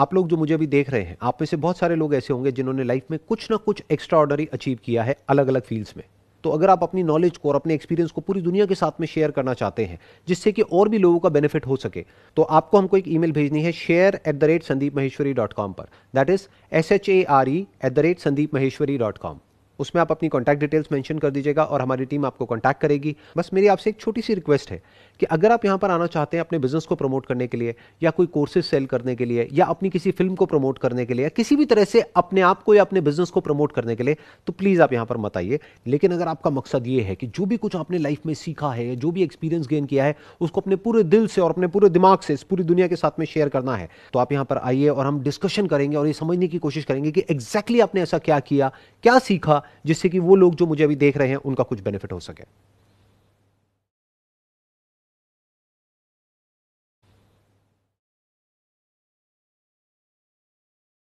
आप लोग जो मुझे अभी देख रहे हैं आप में से बहुत सारे लोग ऐसे होंगे जिन्होंने लाइफ में कुछ ना कुछ एक्स्ट्रा ऑर्डरी अचीव किया है अलग अलग फील्ड्स में तो अगर आप अपनी नॉलेज को और अपने एक्सपीरियंस को पूरी दुनिया के साथ में शेयर करना चाहते हैं जिससे कि और भी लोगों का बेनिफिट हो सके तो आपको हमको एक ईमेल भेजनी है share at the rate Sandeep Maheshwari dot com पर that is S H A R E at the rate Sandeep Maheshwari dot com उसमें आप अपनी कॉन्टैक्ट डिटेल्स मैंशन कर दीजिएगा और हमारी टीम आपको कॉन्टैक्ट करेगी बस मेरी आपसे एक छोटी सी रिक्वेस्ट है कि अगर आप यहाँ पर आना चाहते हैं अपने बिजनेस को प्रमोट करने के लिए या कोई कोर्सेज सेल करने के लिए या अपनी किसी फिल्म को प्रमोट करने के लिए या किसी भी तरह से अपने आप को या अपने बिजनेस को प्रमोट करने के लिए तो प्लीज़ आप यहाँ पर मत आइए लेकिन अगर आपका मकसद ये है कि जो भी कुछ आपने लाइफ में सीखा है या जो भी एक्सपीरियंस गेन किया है उसको अपने पूरे दिल से और अपने पूरे दिमाग से इस पूरी दुनिया के साथ में शेयर करना है तो आप यहाँ पर आइए और हम डिस्कशन करेंगे और ये समझने की कोशिश करेंगे कि एग्जैक्टली exactly आपने ऐसा क्या किया क्या सीखा जिससे कि वो लोग जो मुझे अभी देख रहे हैं उनका कुछ बेनिफिट हो सके